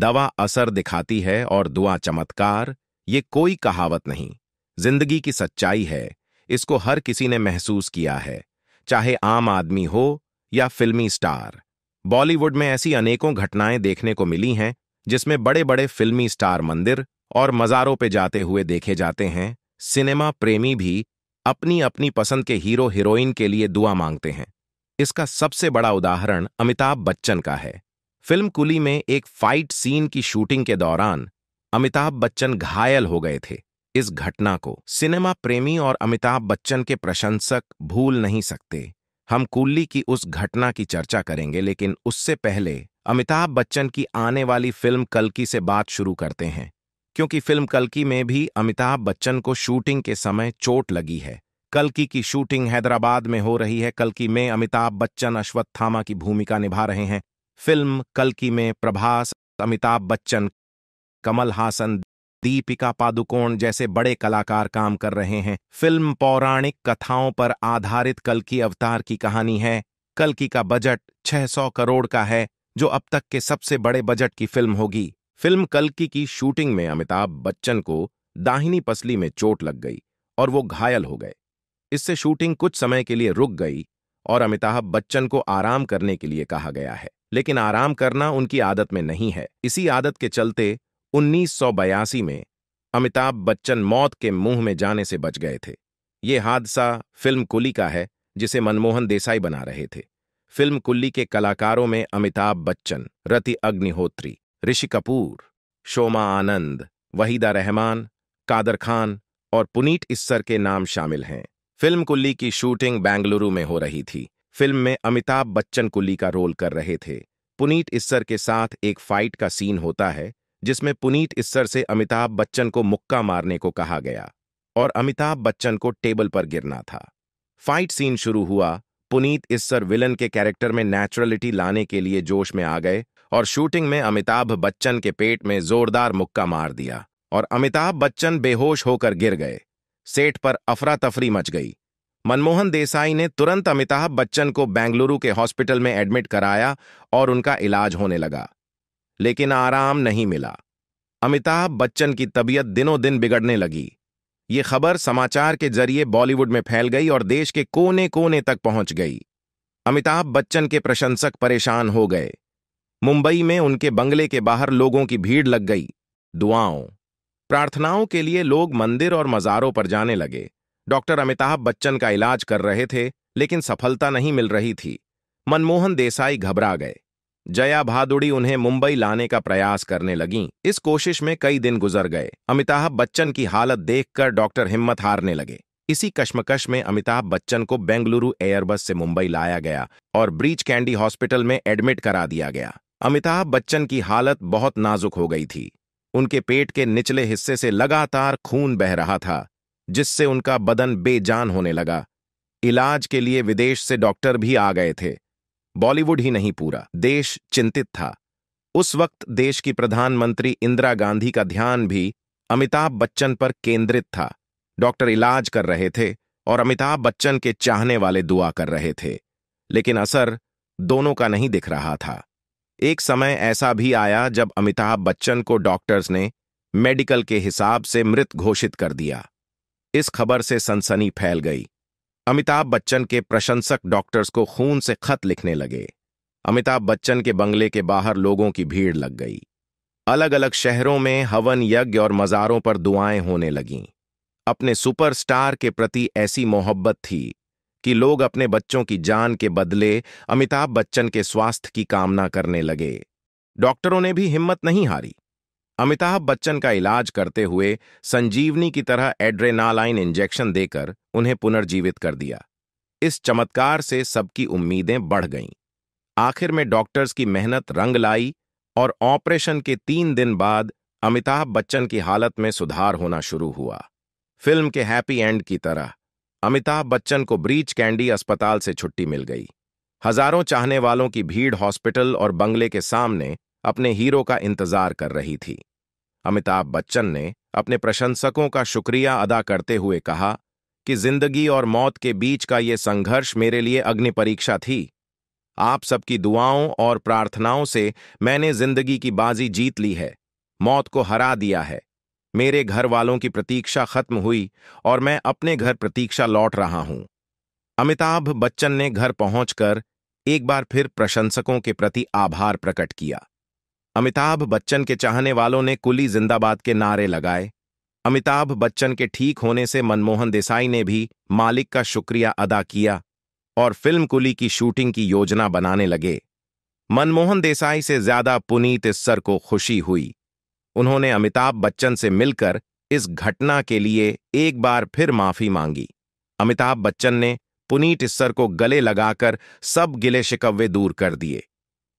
दवा असर दिखाती है और दुआ चमत्कार ये कोई कहावत नहीं जिंदगी की सच्चाई है इसको हर किसी ने महसूस किया है चाहे आम आदमी हो या फिल्मी स्टार बॉलीवुड में ऐसी अनेकों घटनाएं देखने को मिली हैं जिसमें बड़े बड़े फिल्मी स्टार मंदिर और मज़ारों पे जाते हुए देखे जाते हैं सिनेमा प्रेमी भी अपनी अपनी पसंद के हीरो हीरोइन के लिए दुआ मांगते हैं इसका सबसे बड़ा उदाहरण अमिताभ बच्चन का है फिल्म कुली में एक फाइट सीन की शूटिंग के दौरान अमिताभ बच्चन घायल हो गए थे इस घटना को सिनेमा प्रेमी और अमिताभ बच्चन के प्रशंसक भूल नहीं सकते हम कुल्ली की उस घटना की चर्चा करेंगे लेकिन उससे पहले अमिताभ बच्चन की आने वाली फिल्म कलकी से बात शुरू करते हैं क्योंकि फिल्म कलकी में भी अमिताभ बच्चन को शूटिंग के समय चोट लगी है कलकी की शूटिंग हैदराबाद में हो रही है कलकी में अमिताभ बच्चन अश्वत्थामा की भूमिका निभा रहे हैं फिल्म कलकी में प्रभास अमिताभ बच्चन कमल हासन दीपिका पादुकोण जैसे बड़े कलाकार काम कर रहे हैं फिल्म पौराणिक कथाओं पर आधारित कलकी अवतार की कहानी है कलकी का बजट 600 करोड़ का है जो अब तक के सबसे बड़े बजट की फिल्म होगी फिल्म कलकी की शूटिंग में अमिताभ बच्चन को दाहिनी पसली में चोट लग गई और वो घायल हो गए इससे शूटिंग कुछ समय के लिए रुक गई और अमिताभ बच्चन को आराम करने के लिए कहा गया है लेकिन आराम करना उनकी आदत में नहीं है इसी आदत के चलते उन्नीस में अमिताभ बच्चन मौत के मुंह में जाने से बच गए थे ये हादसा फिल्म कुली का है जिसे मनमोहन देसाई बना रहे थे फिल्म कुल्ली के कलाकारों में अमिताभ बच्चन रति अग्निहोत्री ऋषि कपूर शोमा आनंद वहीदा रहमान कादर खान और पुनीत इस्सर के नाम शामिल हैं फिल्म कुल्ली की शूटिंग बेंगलुरु में हो रही थी फिल्म में अमिताभ बच्चन कुल्ली का रोल कर रहे थे पुनीत इस्सर के साथ एक फाइट का सीन होता है जिसमें पुनीत इस्सर से अमिताभ बच्चन को मुक्का मारने को कहा गया और अमिताभ बच्चन को टेबल पर गिरना था फाइट सीन शुरू हुआ पुनीत इस्सर विलन के कैरेक्टर में नेचुरलिटी लाने के लिए जोश में आ गए और शूटिंग में अमिताभ बच्चन के पेट में जोरदार मुक्का मार दिया और अमिताभ बच्चन बेहोश होकर गिर गए सेट पर अफरा तफरी मच गई मनमोहन देसाई ने तुरंत अमिताभ बच्चन को बेंगलुरु के हॉस्पिटल में एडमिट कराया और उनका इलाज होने लगा लेकिन आराम नहीं मिला अमिताभ बच्चन की तबीयत दिनों दिन बिगड़ने लगी ये खबर समाचार के जरिए बॉलीवुड में फैल गई और देश के कोने कोने तक पहुंच गई अमिताभ बच्चन के प्रशंसक परेशान हो गए मुंबई में उनके बंगले के बाहर लोगों की भीड़ लग गई दुआओं प्रार्थनाओं के लिए लोग मंदिर और मज़ारों पर जाने लगे डॉक्टर अमिताभ बच्चन का इलाज कर रहे थे लेकिन सफलता नहीं मिल रही थी मनमोहन देसाई घबरा गए जया भादुड़ी उन्हें मुंबई लाने का प्रयास करने लगीं इस कोशिश में कई दिन गुजर गए अमिताभ बच्चन की हालत देखकर डॉक्टर हिम्मत हारने लगे इसी कश्मकश में अमिताभ बच्चन को बेंगलुरु एयरबस से मुंबई लाया गया और ब्रीच कैंडी हॉस्पिटल में एडमिट करा दिया गया अमिताभ बच्चन की हालत बहुत नाजुक हो गई थी उनके पेट के निचले हिस्से से लगातार खून बह रहा था जिससे उनका बदन बेजान होने लगा इलाज के लिए विदेश से डॉक्टर भी आ गए थे बॉलीवुड ही नहीं पूरा देश चिंतित था उस वक्त देश की प्रधानमंत्री इंदिरा गांधी का ध्यान भी अमिताभ बच्चन पर केंद्रित था डॉक्टर इलाज कर रहे थे और अमिताभ बच्चन के चाहने वाले दुआ कर रहे थे लेकिन असर दोनों का नहीं दिख रहा था एक समय ऐसा भी आया जब अमिताभ बच्चन को डॉक्टर्स ने मेडिकल के हिसाब से मृत घोषित कर दिया इस खबर से सनसनी फैल गई अमिताभ बच्चन के प्रशंसक डॉक्टर्स को खून से खत लिखने लगे अमिताभ बच्चन के बंगले के बाहर लोगों की भीड़ लग गई अलग अलग शहरों में हवन यज्ञ और मज़ारों पर दुआएं होने लगीं अपने सुपरस्टार के प्रति ऐसी मोहब्बत थी कि लोग अपने बच्चों की जान के बदले अमिताभ बच्चन के स्वास्थ्य की कामना करने लगे डॉक्टरों ने भी हिम्मत नहीं हारी अमिताभ बच्चन का इलाज करते हुए संजीवनी की तरह एड्रेनालाइन इंजेक्शन देकर उन्हें पुनर्जीवित कर दिया इस चमत्कार से सबकी उम्मीदें बढ़ गईं आखिर में डॉक्टर्स की मेहनत रंग लाई और ऑपरेशन के तीन दिन बाद अमिताभ बच्चन की हालत में सुधार होना शुरू हुआ फिल्म के हैप्पी एंड की तरह अमिताभ बच्चन को ब्रीच कैंडी अस्पताल से छुट्टी मिल गई हजारों चाहने वालों की भीड़ हॉस्पिटल और बंगले के सामने अपने हीरो का इंतजार कर रही थी अमिताभ बच्चन ने अपने प्रशंसकों का शुक्रिया अदा करते हुए कहा कि जिंदगी और मौत के बीच का ये संघर्ष मेरे लिए अग्नि परीक्षा थी आप सबकी दुआओं और प्रार्थनाओं से मैंने जिंदगी की बाजी जीत ली है मौत को हरा दिया है मेरे घर वालों की प्रतीक्षा खत्म हुई और मैं अपने घर प्रतीक्षा लौट रहा हूं अमिताभ बच्चन ने घर पहुंचकर एक बार फिर प्रशंसकों के प्रति आभार प्रकट किया अमिताभ बच्चन के चाहने वालों ने कुली जिंदाबाद के नारे लगाए अमिताभ बच्चन के ठीक होने से मनमोहन देसाई ने भी मालिक का शुक्रिया अदा किया और फिल्म कुली की शूटिंग की योजना बनाने लगे मनमोहन देसाई से ज्यादा पुनीत इस सर को खुशी हुई उन्होंने अमिताभ बच्चन से मिलकर इस घटना के लिए एक बार फिर माफी मांगी अमिताभ बच्चन ने पुनीत इस्सर को गले लगाकर सब गिले शिकवे दूर कर दिए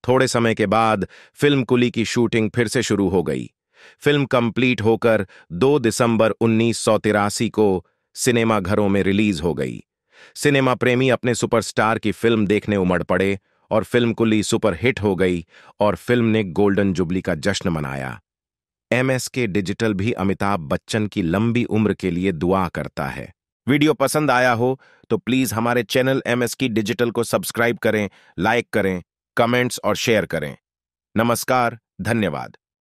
थोड़े समय के बाद फिल्म कुली की शूटिंग फिर से शुरू हो गई फिल्म कंप्लीट होकर 2 दिसंबर उन्नीस को सिनेमा घरों में रिलीज हो गई सिनेमा प्रेमी अपने सुपरस्टार की फिल्म देखने उमड़ पड़े और फिल्म कुली सुपरहिट हो गई और फिल्म ने गोल्डन जुबली का जश्न मनाया एमएसके डिजिटल भी अमिताभ बच्चन की लंबी उम्र के लिए दुआ करता है वीडियो पसंद आया हो तो प्लीज हमारे चैनल की डिजिटल को सब्सक्राइब करें लाइक करें कमेंट्स और शेयर करें नमस्कार धन्यवाद